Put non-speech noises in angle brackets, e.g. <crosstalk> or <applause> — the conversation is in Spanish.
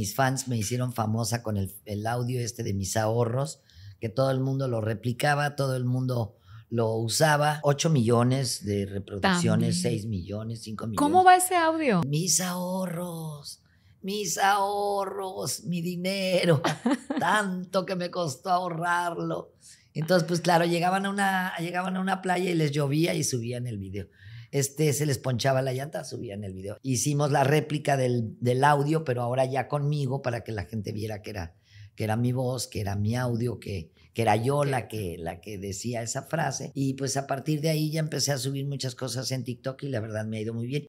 mis fans me hicieron famosa con el, audio este de mis ahorros, que todo el mundo lo replicaba, todo el mundo lo usaba. 8 millones de reproducciones, seis 6 millones, 5 millones. ¿Cómo va ese audio? Mis ahorros, mis ahorros, mi dinero, <laughs> tanto que me costó ahorrarlo. Entonces, pues claro, llegaban a una, llegaban a una playa y les llovía y subían el video este, se les ponchaba la llanta, subían el video. Hicimos la réplica del, audio, pero ahora ya conmigo para que la gente viera que era, que era mi voz, que era mi audio, que, que era yo la que, la que decía esa frase. Y pues a partir de ahí ya empecé a subir muchas cosas en TikTok y la verdad me ha ido muy bien.